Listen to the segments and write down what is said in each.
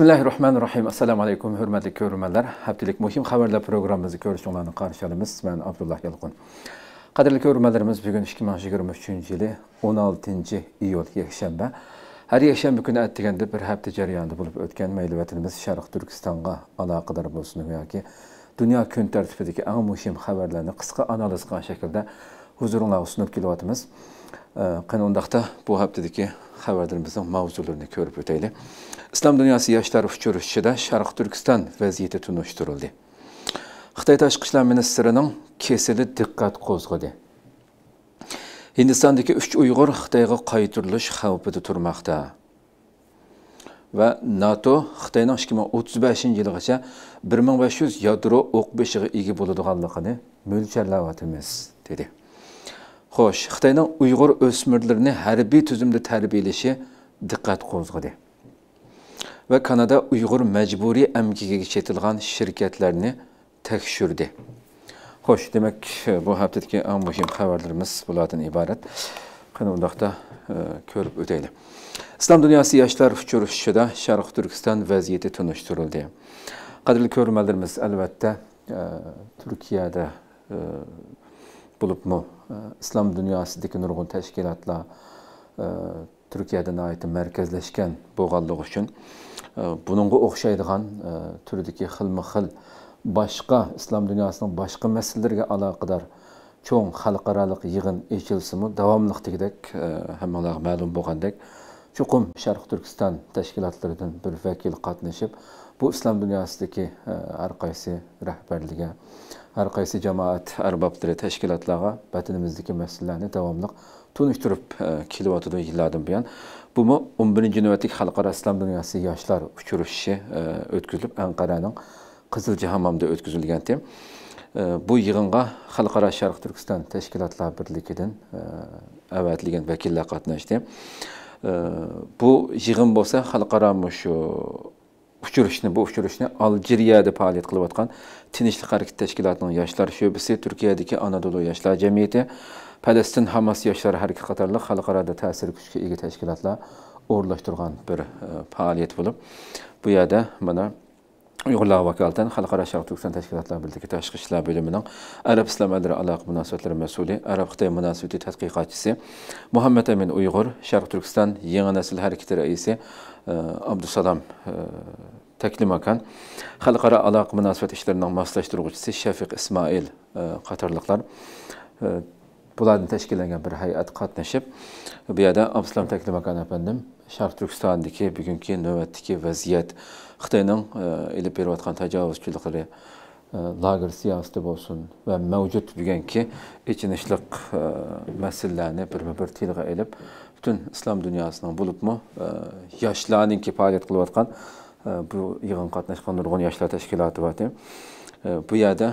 bismillahi rohmanir rohim assalomu alaykum hurmatli ko'rmanlar haftalik muhim xabarlar programmamizni ko'rishinglarni qarshi olamiz man abdulloh yalqin qadrli ko'rmanlarimiz bugun ikki ming yigirma uchinchi yili o'n oltinchi iyul yakshanba har yakshanba kuni aytdeganda bir hafta jarayonida bo'lib o'tgan mayli vatanimiz sharq turkistonga aloqador bo'lsin yoki dunyo kun tartibidagi eng muhim xabarlarni qisqa analiz qilgan shaklda huzuringlarga sunib kelyapmiz qani undaqda bu haftadagi xabarlarimizni mavzularini ko'rib o'tayli islom dunyosi yoshlar uchrashuvida sharq turkiston vaziyati tunishtirildi xitoy tashqi ishlar ministrining kesili diqqat qo'zg'adi hindistondagi uch uyg'ur xitoyga qaytirilish xavfida turmoqda va nato xitoyning ikki ming o'ttiz beshinchi yilgacha bir ming besh yuz yadro o'q beshiga ega bo'ladiganligini mo'ljallayotimiz dedi Xoş, Xitayning Uyg'ur o'smirlarini harbiy tuzumda tarbiyalashi diqqat qo'zg'adi. Va Kanada Uyg'ur majburiy amkiga chetilgan shirkatlarni tekshirdi. Xo'sh, demak, bu haftadagi eng muhim xabarlarimiz bulardan iborat. Qani undaqda e, ko'rib o'taylik. İslam dünyası yaşlar uçuruşuda Şarkı Türkistan vaziyeti tunuşturuldu. Kadirli körmelerimiz elbette Türkiye'de bo'libmi islom dunyosidagi nurg'un tashkilotlar turkiyada nihoyatda markazlashgan bo'lganligi uchun buningga o'xshaydigan turdagi xilma xil boshqa islom dunyosining boshqa masalalarga aloqador cho'ng xalqaroliq yig'in echilsimi davomliqdagidek hammalarga ma'lum bo'lgandek chuqum sharq turkiston tashkilotlaridan bir vakil qatnashib bu islom dunyosidagi e, har qaysi rahbarlarga har qaysi jamoat arboblari tashkilotlarga vatanimizdagi masalalarni davomli tunishtirib e, kelyotdi yillardan buyon bumi o'n birinchi navbatdagi xalqaro islom dunyosi yoshlar uchrashishi e, o'tkazilib anqaraning qizil jahomamda o'tkazilgan tem bu yig'inga xalqaro sharq turkiston tashkilotlar birligidan avatilgan vakillar qatnashdi bu yig'in bo'lsa xalqaro shu uchrashni bu uchrashni aljeriyada faoliyat qilayotgan tinchlik harakat tashkilotining yoshlar sho'bisi turkiyadagi anadolu yoshlar jamiyati palestin hamas yoshlar harakati qatorli xalqaroda ta'sir kuchga ega tashkilotlar o'rinlashtirgan bir e, faoliyat bo'lib bu yerda mana uyg'urlar vakolatan xalqaro sharq turkiston tashkilotlari birligi tashqi ishlar bo'limining arab islom adri aloqa munosabatlari mas'uli arab xitoy munosabati tadqiqotchisi muhammad amin uyg'ur sharq turkiston yangi nasl harakati raisi e, abdusalom e, taklimakan xalqaro aloqa munosabat ishlarining moslashtiruvchisi shafiq ismoil e, qatorliqlar bularni tashkillangan bir hay'at qatnashib bu yerda abdusalom taklimakan afandim sharq turkistondagi bugungi navbatdagi vaziyat xitoyning ilib e, berayotgan tajovuzchiliklari e, lager siyosati bo'lsin va mavjud turganki ichinishliq e, masalalarni birma bir tilga ilib butun islom dunyosining bo'libmi yoshlarninki faoliyat qilayotgan bu yig'in qatnashgan nurg'un yoshlar tashkiloti bor bu yerda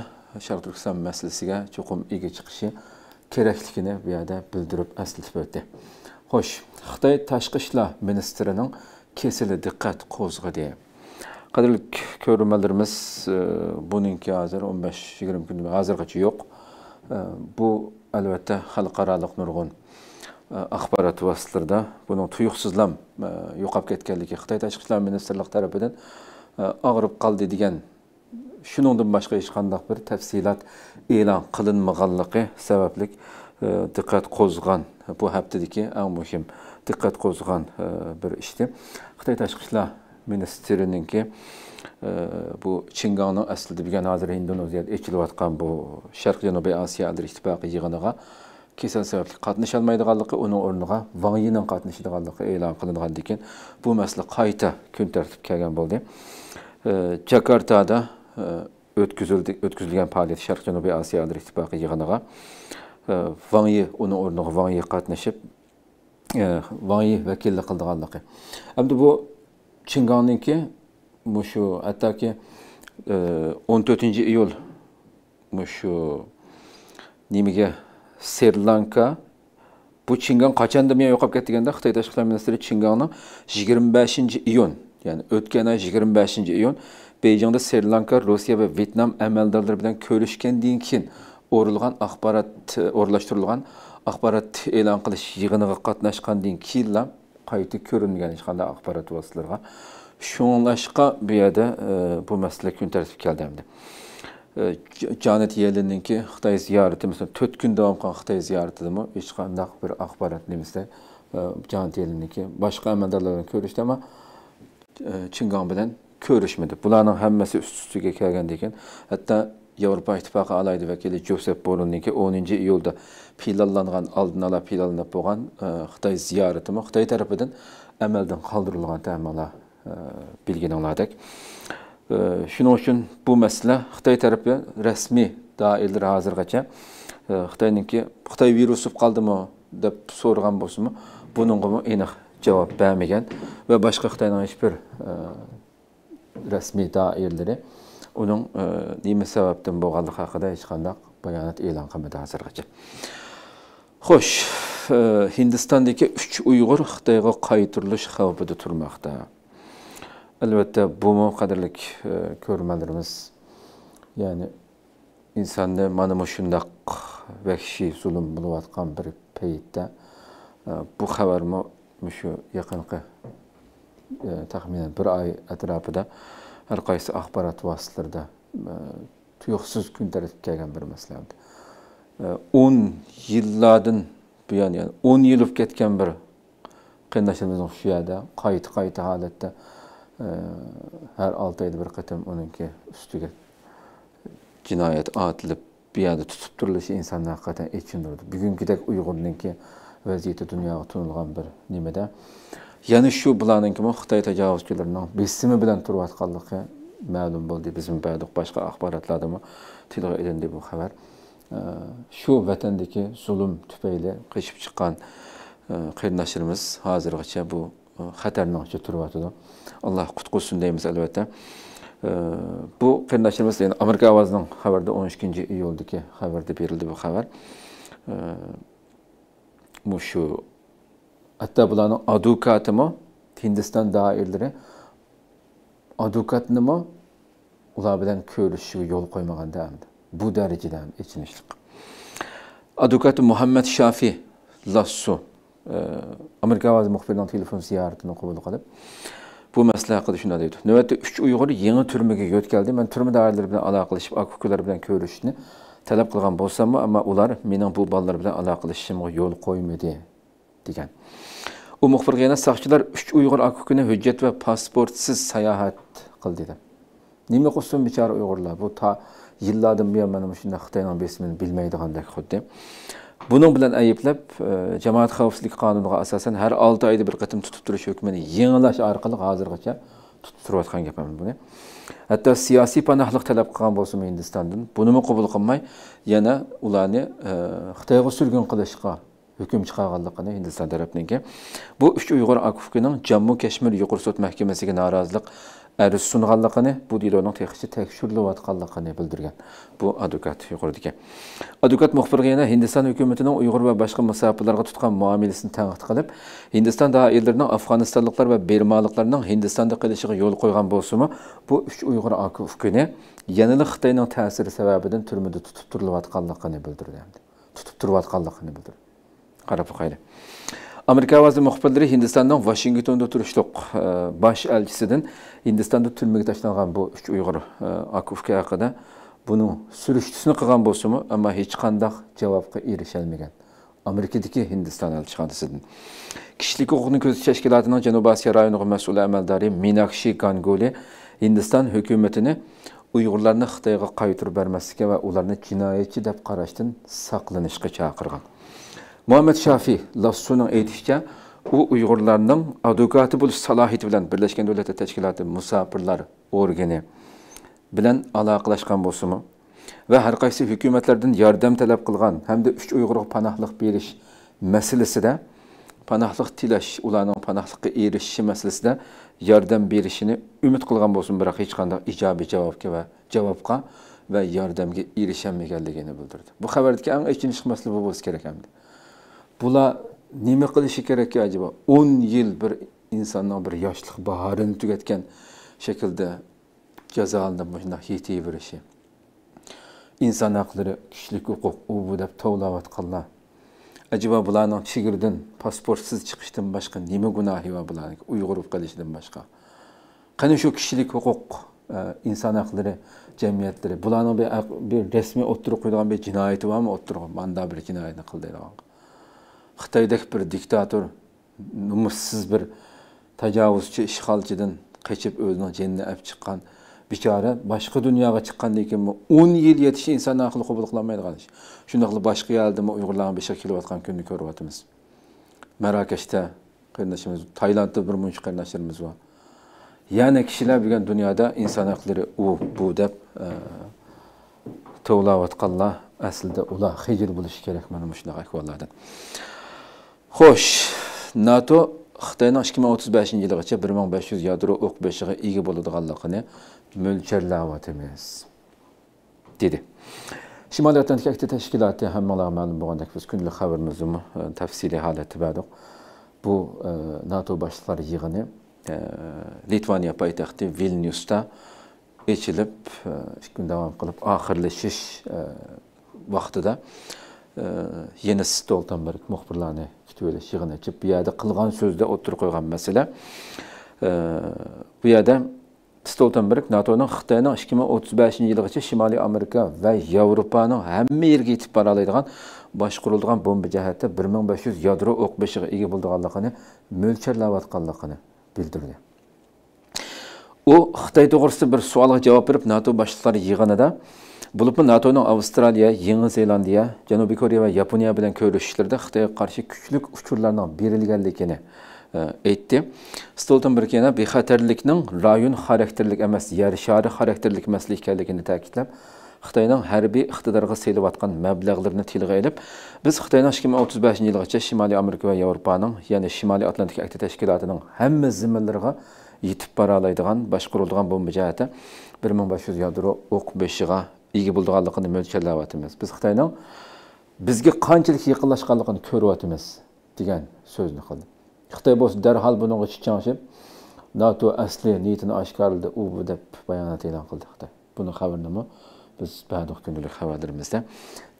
sharq turkiston masalasiga cho'qim ega chiqishi kerakligini bu yerda bildirib aslitib o'tdi xo'sh xitoy tashqi ishlar ministrining kesili diqqat qo'zg'adi Kadirlik körümelerimiz e, bununki hazır 15-20 gün hazırgacha yo'q. E, bu albatta xalqaroliq nurg'un e, axborot vositalarida buning tuyuqsizlam e, yo'qolib ketganligi xitoy tashqi ishlar ministrligi tarafidan e, og'rib qoldi degan shuningdan boshqa hech qandaq bir tafsilot e'lon qilinmaganligi sababli e, dikkat qo'zg'an bu hep haftadagi en muhim dikkat qo'zg'an e, bir ishdi xitoy tashqi ki e, bu Çingano aslida bugun hozir Indoneziyada echilayotgan bu Sharq Janubiy Osiyo Adr ittifoqi yig'iniga kasal sababli qatnasholmaydiganligi uning o'rniga Wang Yining qatnashadiganligi ilan qilingan ekan bu masala qayta kun tartibga kelgan bo'ldi e, jakartada o'tkazildi e, o'tkazilgan faoliyat Sharq Janubiy Osiyo Adr ittifoqi yig'iniga Wang Yi uning o'rniga Wang Yi qatnashib Wang Yi vakillik qildiganligi endi bu Çingan'ınki bu şu hatta ki e, 14. iyul bu şu nimige Sri Lanka bu Çingan kaçan da men yoqib ketganda Xitoy tashqi ishlar ministri Çinganni 25-iyun ya'ni o'tgan oy 25-iyun Beyjingda Sri Lanka, Rossiya va Vyetnam amaldorlari bilan ko'rishgandan keyin o'rilgan akbarat e, o'rlashtirilgan axborot e'lon qilish yig'iniga qatnashgandan keyin qayta ko'rinmagan hech qanday axborot vositalariga shunlashqa bu yerda e, bu masala kun tartibga keldi hamda e, janet yeleninki xitoy ziyorati masalan to'rt kun davom qilgan xitoy ziyoratidami hech qanday bir axborot nimasi e, janet yelinniki boshqa amaldorlar bilan ko'rishdi ammo chingon bilan ko'rishmadi bularning hammasi ust ustiga kelgandan keyin hatto Avropa İttifaqı alaydı vəkili Josep Borrellninki 10-cu iyulda planlanğan aldın ala planlanıb bolğan e, Xitay ziyarətimi Xitay tərəfindən əməldən qaldırılğan təminala e, bilginəladık. E, şunun üçün bu məsələ Xitay tərəfi rəsmi dairələr hazırgacha Xitayninki Xitay virusu qaldımı deb sorğan bolsunmu, bununğımı eniq cavab bərməyən və başqa Xitayın heç bir rəsmi dairələri uning e, nima sababdan bo'lganligi haqida hech qanday bayonot e'lon qilmadi hozirgacha xo'sh e, hindistondagi uch uyg'ur xitoyga qaytirilish xavfida turmoqda albatta bu qadrlik e, ko'rmalarimiz ya'ni insonni mana shundoq vahshiy zulm bo'layotgan bir paytda bu xabarmi shu yaqinqi taxminan bir oy atrofida har qaysi axborot vositalarida e, tuyuqsiz kun tartibga kelgan bir masaladir e, o'n yillardan buyon ya'ni o'n yil o'tib ketgan bir qarindoshimizning shuyada qayta qayta holatda e, har olti oyda bir qatam uniki ustiga jinoyat otilib bu yerda tutib turilishi insonni haqiqatdan echindirdi bugungidek uyg'urninki vaziyati dunyoga tunilgan bir nimada Yani yana shu bularninkimi xitoy tajovuzchilarining besimi bilan turayotganligi ma'lum bo'ldi bizni ba'di boshqa axborotlardami tilg'a ilindi bu Şu ee, shu zulüm zulm tufayli qishib chiqqan e, hazır hozirgacha bu e, xatarning ichida turyotidi alloh qutqursin deymiz albatta ee, bu qarindoshlarimiz endi amerika ovozining xabarida o'n ikkinchi ki xabarda berildi bu ee, Bu şu අත්තබලන අදුකාතම Hindistan dairleri adukatnima ular bilan ko'rishishga yo'l qo'ymagan damdi bu darajada ham ichinishlik adukati muhammad shafiy lassu ee, amerika ovozi muxbirining telefon ziyaretini kabul edip, bu masala haqida shunday deydi navbatda uch uyg'ur yangi turmaga yo'tkaldi man turma doiralari bilan aloqa qilishib aka ukalar bilan ko'rishishni talab qilgan bo'lsammi ammo ular mening bu bolalar bilan aloqa qilishimga yo'l qo'ymadi degan u muxbirga yana soqchilar uch uyg'ur akukini hujjat va pasportsiz sayohat qildi dedi nima qilsin bechora uyg'urlar bu to yillardan buyon mana shunday xitoyni besmini bilmaydigandek xuddi buning bilan ayblab e, jamoat xavfsizlik qonuniga asosan har olti oyda bir qatim tutib turish hukmini yangilash orqali hozirgacha tutib turayotgan gap buni hatto siyosiy panohlik talab qilgan bo'lsin hindistondan bunimi qabul qilmay yana ularni e, xitoyga surgun qilishga hukm chiqarganligini hindiston ki? bu uch uyg'ur akufkining jammu kashmir yuqori sud mahkamasiga norozilik arz sunganligini bu deloning tehishi tekshirilayotganligini bildirgan bu advokat yuqoridagi advokat muxbirga yana hindiston hukumatining uyg'ur va boshqa musofirlarga tutgan muomilasini tanqid qilib hindiston doirlarining afg'onistonliklar va bermaliklarning hindistonda qilishiga yo'l qo'ygan bo'lsimi bu uch uyg'ur akufkini yanada xitoyning ta'siri sababidan turmada tutib turilayotganligini bildirdi tutib turayotganligini bildirdi qarab amerika Vazı muxbirlari Hindistan'dan Washington'da turishliq Baş elchisidan Hindistan'da turmaga tashlangan bu uch uyg'ur akufka haqida buni surishtisini qilgan bo'lsinmi ammo hech qandaq javobga Amerikadaki Hindistan hindiston Kişilik kishilik huquqni ko'zitish tashkilotining janubiy osiyo rayoniga mas'ul amaldori minakshi ganguli Hindistan hukumatini uyg'urlarni xitoyga qaytirib bermaslikka ve ularni cinayetçi deb qarashdan saqlanishga chaqirgan muhammad shafiy lassunining aytishicha u uyg'urlarning advokati bo'lish salohiyati bilen birlashgan davlatlar tashkiloti musofirlar organi yardım talep kılgan hem de üç hukumatlardan panahlık talab qilgan hamda uch uyg'urga panohliq berish masalasida panohliq tilash ularning panohliqqa erishishi masalasida yordam berishini umid qilgan bo'lsin biroq hech qanday ijobiy javobga ve javobga va yordamga erishaolmaganligini bildirdi bu haberdeki en achinishli masala bu bo'lsa kerak hamda bular nima qilishi kerakki ajabo o'n yil bir insonning bir yoshlik bahorini tugatgan shaklda jazolanib shundoq yetaverishi inson haqlari kishilik huquq u bu deb tovlayotganlar acaba bularning chigirdan pasportsiz chiqishdan boshqa nima gunohi bor bularniki uyg'urib qolishidan boshqa qani shu kishilik huquq e, inson haqlari jamiyatlari bularni bir, bir rasmiy o'ttirib qo'yadigan bir jinoyati bormi o'ttirib manda bir jinoyatni qildi xitoydagi bir diktator numussiz bir tajovuzchi ishg'olchidan qochib o'zini jenni olib chiqqan bechora boshqa dunyoga chiqqandan keyin o'n yil yetishi inson aqli qabul qilolmaydi qani. shunday qilib boshqa yaldimi uyg'urlarni bu yerga kelayotgan kunni ko'ryapmiz marokashda qarindoshimiz tailandda bir muncha qarindoshlarimiz bor ya'ni kishilar bugun dunyoda inson haqlari u bu deb e, tovlayotganlar aslida ular hijil bo'lishi kerak mana shunaqa ahvollarda Hoş. NATO Xitoyning 2035-yilgacha 1500 yadro o'q beshiga ega bo'ladiganligini mo'ljallayotimiz dedi. Şimali Atlantik Akti Teşkilatı hammalar ma'lum bo'lgandek biz kunlik xabarimizni e, tafsili holatda berdik. Bu e, NATO boshliqlari yig'ini e, Litvaniya poytaxti Vilniusda echilib, 2 e, kun davom qilib oxirlashish e, vaqtida енісі толтан бір мұқпырланы күтіп шығыны бұяда қылған сөзді отырып қойған мәселе бұяда Stoltenberg NATO'nun Xitayının 2035 yılıgacha Şimali Amerika ve Yevropanın hemme yerge yetip baralaydigan boshqurilgan bomba jihatda 1500 yadro o'q beshiga ega bo'lganligini mo'lcharlayotganligini bildirdi. U Xitoy to'g'risida bir savolga javob berib NATO boshliqlari yig'inida bo'libmi natoning avstraliya yangi zelandiya janubiy koreya va yaponiya bilan ko'rishishlarida xitoyga qarshi kuchli uchurlarni berilganligini aytdi e, stoltenberg yana bexatarlikning rayon xarakterlik emas yer shari xarakterlik emaslik ekanligini ta'kidlab xitoyning harbiy iqtidorga selayotgan mablag'larni tilga biz xitoyning ikki ming o'ttiz beshinchi yilgacha shimoliy amerika va yevropaning ya'ni shimoliy atlantika akti tashkilotining hamma zimmalariga yetib bora oladigan boshqariladigan bomba jihati bir yadro o'q beshiga ega bo'lganligini mo'ljallayapmiz biz xitoyning bizga qanchalik yaqinlashganligini ko'ryapmiz degan so'zni qildi xitoy bo'lsa darhol buninga chichanshib nato asli niyatini oshkorladi u deb bayonot e'lon qildi xitoy buni xabarini biz bardoq kundalik xabarlarimizda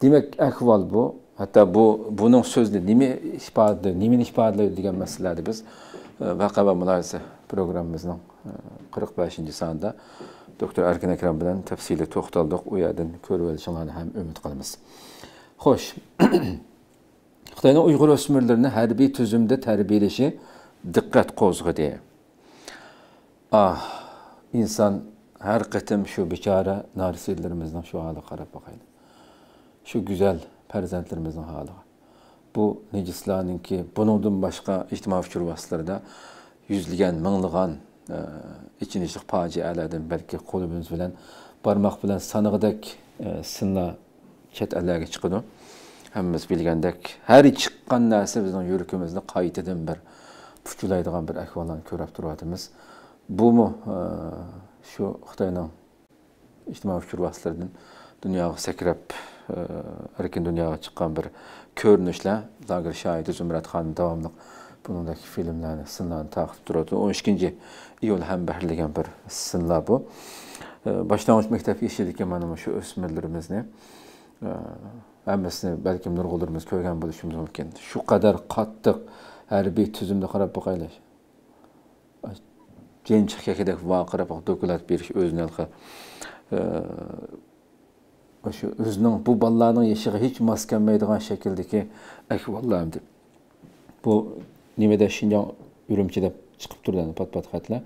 demak ahvol bu hatto bu buning so'zni nima ifodalaydi nimani ifodalaydi degan masalalarni biz e, vaqa va mulohaza programmamizning 45 e, beshinchi sonida doktor erkin ekrem bilan tefsili to'xtaldik u yerdan ko'rib olishinglarni ham umid qilamiz xo'sh xitoyning uyg'ur o'smirlarini harbiy tuzumda tarbiyalashi diqqat ah insan her qatim şu bechora narsiyalarimizning şu halı qarab boqaylik shu go'zal farzandlarimizning holiga bu nejislarninki buningdan boshqa ijtimoiy uchur vasitlarida yuzlagan minglagan ichinishlik fojialardan balki qo'limiz bilan barmoq bilan sanig'idek e, sinlar chet allarga chiqadi hammamiz bilgandek har chiqqan narsa bizning yuragimizni qaytadan bir puchlaydigan bir ahvolni ko'rib turyapmiz bumu shu e, xitoyning ijtimoiy uchur vastlaridan dunyoga sakrab erkin dunyoga chiqqan bir ko'rinishlar lager shoiri zumrat xon davomli buningdagi filmlarni sinlarni taqib turadi 12 ikkinchi iyul ham bahirlagan bir sınlar bu boshlang'ich maktabga ishlaydigan mana shu o'smirlarimizni hammasini balkim nurg'ulirimiz ko'rgan bo'lishimiz mumkin shu qadar qattiq harbiy tuzumni qarab boqaylik jenchiq kakadek vaqirab do'kilat berish o'zini halqa o'sha o'zining bu ballarının yashig'i hech mos kelmaydigan shakldagi akvollarni bu nimada shinyon urumchida chiqib turdi pat pat xatlar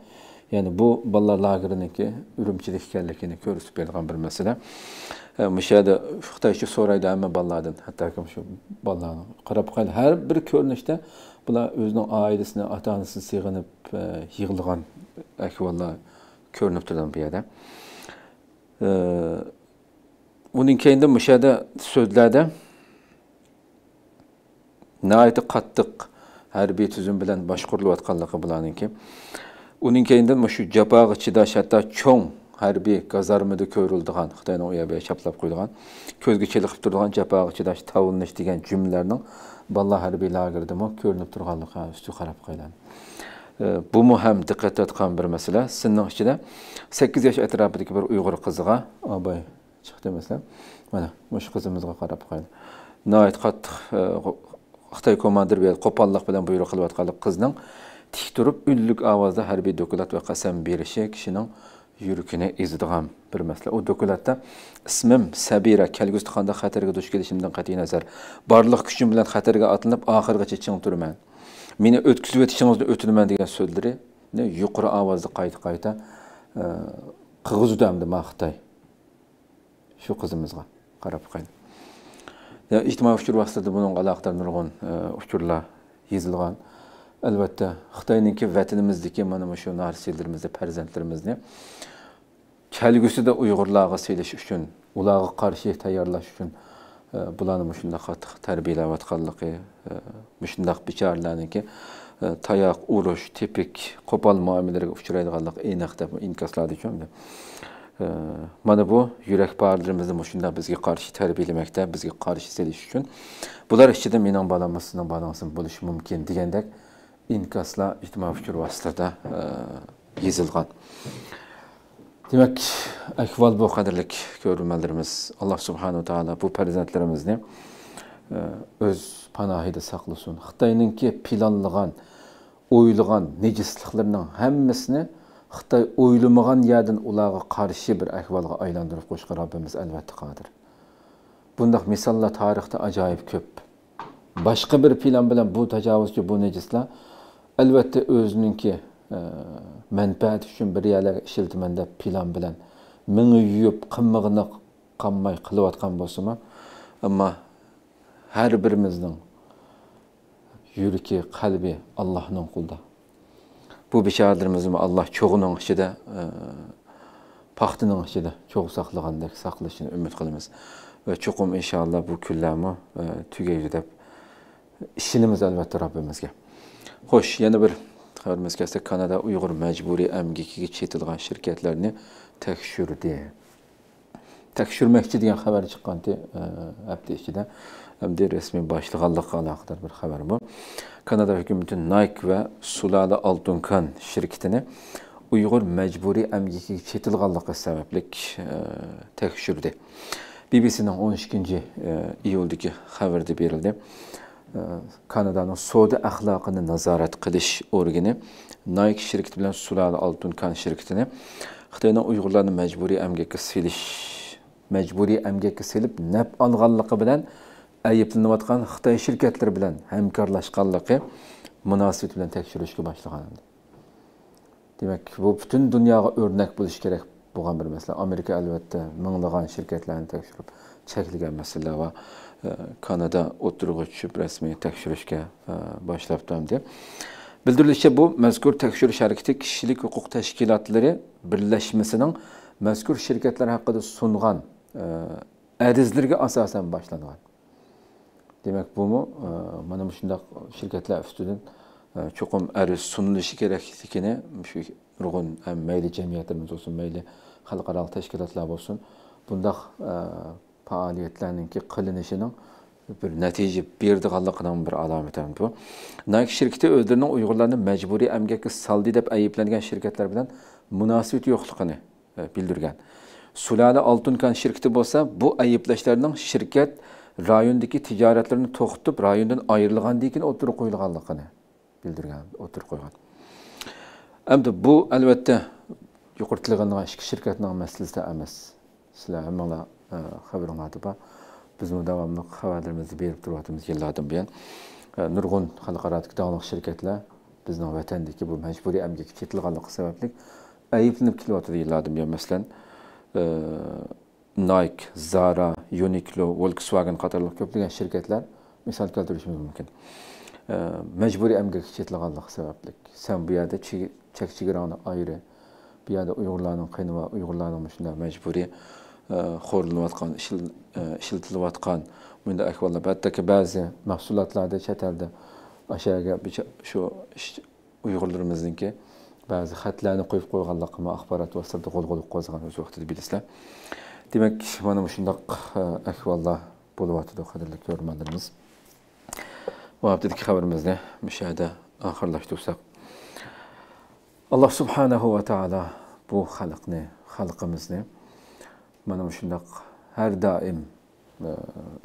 ya'ni bu bolalar lageriniki urumchida ekanligini ko'rsatib beradigan bir masala e, o'sha yerda xitoycha so'raydi hamma bolalardan hattoki shu bolalarni qarab qay har bir ko'rinishda bular o'zini oilasini ota onasini sig'inib e, yig'ilgan ahvollar ko'rinib turdi bu yerda e, uning keyin o'sha yerda so'zlarda nihoyatda qattiq hərbi tüzün bilən başqurulub atqanlığı bulanınki. Onun keyindən məşu cəbağı çidaş hətta çoğ hərbi qazarmıda körüldüğən, Xitayın o yəbəyə çaplab qoyulğan, közgü çiliqib durduğan cəbağı çidaş tavınlış digən cümlələrinin Balla hərbi lagirdə mə görünüb durğanlığı üstü qarab qoyulan. bu mu həm diqqət etdiyin bir məsələ. Sinnin içində 8 yaş ətrafındakı bir Uyğur qızına abay çıxdı məsələn. Mana məş qızımıza qarab qoyun. Nəhayət qatdıq xitoy komandir qo'pollik bilan buyruq qilayotgan qizning tik turib ullik ovozda harbiy dokulat va qasam berishi kishining yurakini ezadigan bir masala u dokulatda ismim sabira kelgusida qanday xatarga duch kelishimdan qat'iy nazar borliq kuchim bilan xatarga otilib oxirigacha ching turman meni o'tkazib o'tishingizni o'tinaman degan so'zlari yuqori ovozda qayta qayta e, qirg'izdi hamda xitoy shu qizimizga qarab qo'ydi ictimai fikir vasitəsində bunun əlaqədar nurğun e, fikirlər yazılğan. Əlbəttə Xitayınki vətənimizdəki mana bu narsilərimizdə, fərzəndlərimizni kəlgüsüdə Uyğurlarga seyliş üçün, ularga qarşı tayarlaş üçün e, bularni mushundoq qattiq tarbiyalayotganligi mushundoq e, bechoralarniki tayoq urush tepik qo'pol muomalalarga uchraydiganligi aniq deb inkoslar ekan Mana bu ürəkbarlığımızın məşində bizə qarşı tərbiyələməkdə, bizə qarşı seliş üçün bular içində mənim balam, sizin balanızın buluş mümkün deyəndək inkasla ictimai fikir vasitədə e, yazılğan. Demək, əhval bu qədərlik görülmələrimiz. Allah subhanahu taala bu fərzəndlərimizni e, öz panahida saqlasın. Xitayınınki planlığan, oyulğan necisliklərinin hamısını Қытай ойлымыған ядын ұлағы қаршы бір әкбалға айландырып қошқа Раббіміз әлбәтті қадыр. Бұндақ месалла тарихты ажайып көп. Башқы бір пилан білен бұл тәжауызшы бұл негісілі, әлбәтті өзінің ке мәнпәді үшін бір елігі ішілді мәнді пилан білен, мүні үйіп, қымығыны қаммай қылуатқан босыма, ама әр біріміздің жүрі қалбе Аллахының құлда. bu bisharatlarimizni alloh cho'g'ining ichida e, paxtining ichida cho'g' saqlagandek saqlashini umid qilamiz va cho'qim inshaalloh bu kunlarni e, tugaydi deb ishonamiz albatta robbimizga xo'sh yana bir xabarimiz kelsak kanada uyg'ur majburiy amgikiga chetilgan shirkatlarni tekshirdi tekshirmoqchi degan xabar chiqqandi e, hafta ichida hamda rasmiy boshlig'anliqqa aloqador bir xabar bu Kanada hükümeti Nike ve Sulala Altunkan şirketini Uyghur mecburi emgeki çetilgallıkı sebeplik e, tekşürdü. BBC'nin 12. E, iyuldaki haberde verildi. E, Kanada'nın Suudi ahlakını nazaret kılış organı Nike şirketi bilen Sulala Altunkan şirketini Xitoyning Uyg'urlarni majburiy emgakka selish, majburiy emgakka selib nab olganligi bilan ayıplanayotgan xitoy shirkatlar bilan hamkorlashganligi munosabati bilan tekshirishga boshlagan demak bu butun dunyoga o'rnak bo'lishi kerak bo'lgan bir mesela amerika albatta minglagan shirkatlarni tekshirib chekilgan masala va e, kanada o'tirg'i tushib rasmiy tekshirishga e, boshlabdi deb bildirilishicha bu mazkur tekshirish harakati kishilik huquq tashkilotlari birlashmasining mazkur shirkatlar haqida sungan e, arizlarga asosan boshlangan Demek bu mu? Ee, mana shundoq shirkatlar ustidan cho'qim e, arz sunilishi kerakligini shu nurg'un e, mayli olsun, bo'lsin, mayli xalqaro tashkilotlar bo'lsin, bundoq e, faoliyatlarninki qilinishining bir natija berdiganligining bir alomati ham bu. Nike shirkati o'zining Uyg'urlarni majburiy amgakka saldi deb ayblangan shirkatlar bilan munosabat yo'qligini bildirgan. Sulala Altunkan şirketi olsa bu ayblashlarning şirket rayondagi tijoratlarni to'xtatib rayondan ayrilgandan keyin o'tirib qo'yilganligini bildirgan o'tirib qo'ygan endi bu elbette işki albatta yuqoritilgan ichki shirkatning masalasida emas sizlar hammanglar xabaringlarda bor biz davomli xabarlarimizni berib turyapmiz yillardan buyon e, nurg'un xalqaro dog'liq shirkatlar bizning vatandagi bu mecburi majburiy emgak sebeplik sababli ayblanib kelyotdi yillardan buyon masalan e, Nike, Zara, Uniqlo, Volkswagen qatarlıq köplüyən şirkətlər misal gəldirilir mümkün. E, məcburi əmgək kitlağanlıq e, səbəblik. Sən bu yerdə çəkçi qıranı ayrı, bu yerdə Uyğurların qeyni və Uyğurların müşünlə məcburi xorlanıvatqan, işiltiləvatqan, mündə əhvallar. Hətta ki, bəzi məhsulatlarda çətəldə aşağıya şu Uyğurlarımızın ki, bəzi xətlərini qoyub qoyğanlıqma axbarat vasitədə qol-qol qozğan öz vaxtıdır bilirsən. demak mana shundoq e, ahvollar bo'lyotidi qadrli көрмәдіңіз. va abdiki xabarimizni mushada oxirlashtirsak alloh subhanahu va taolo bu xalqni xalqimizni mana shundoq har doim e,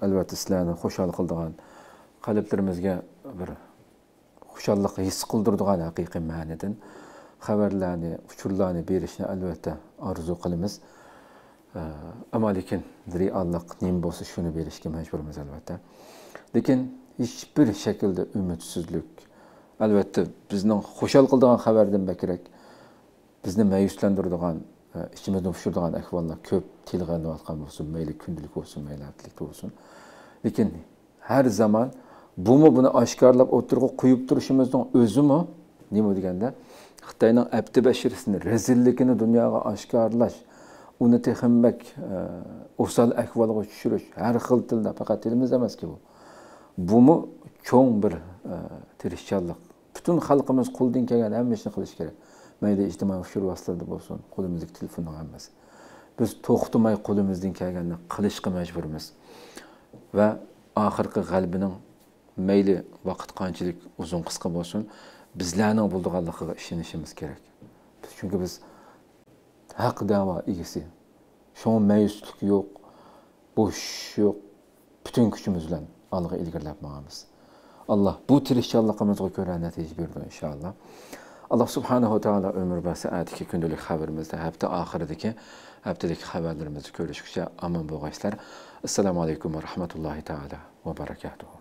albatta sizlarni xushal qildigan qalblarimizga bir xushallik his qildirdigan haqiqiy ma'nidan xabarlarni uchurlarni berishni albatta orzu qilamiz ammo lekin realliq nim bo'lsa shuni berishga majburmiz albatta lekin hech bir shaklda umidsizlik albatta bizning xushal qildigan xabardan bakrak bizni mayuslantiradigan ichimizni pushirdigan ahvollar ko'p tilga ilinayotgan bo'lsin mayli kundalik bo'lsin mayli haftalikda bo'lsin lekin har zamon bumi buni oshkorlab o'tirg'i quyib turishimizni o'zimi nima deganda xitoyning abdi bashirisini rezilligini dunyoga oshkorlash uni teximmak o'sal e, ahvolga tushirish har xil tilda faqat tilimizda emaski bu bumi cho'ng bir e, tirishchanlik butun xalqimiz qo'ldan kelgan hamma ishni qilish kerak mayli ijtimoiy ushur vositalarida bo'lsin qo'limizdagi telefonni hammasi biz to'xtamay qo'limizdan kelganini qilishga majburmiz va oxirgi g'albining mayli vaqt qanchalik uzun qisqa bo'lsin bizlarning bo'ldianligiga ishonishimiz kerak chunki biz haq davo egasi shu mayuslik yo'q bo'shish yo'q butun kuchimiz bilan olg'a ilgirlab boramiz alloh bu tirishchanligimizga ko'ra natija berdi inshaalloh alloh subhanava taolo umr va saatiki kundalik xabarimizda hafta oxiridagi haftalik xabarlarimizni ko'rishguncha omon bo'lg'aysizlar assalomu alaykum va rahmatullohi taala va barakatuh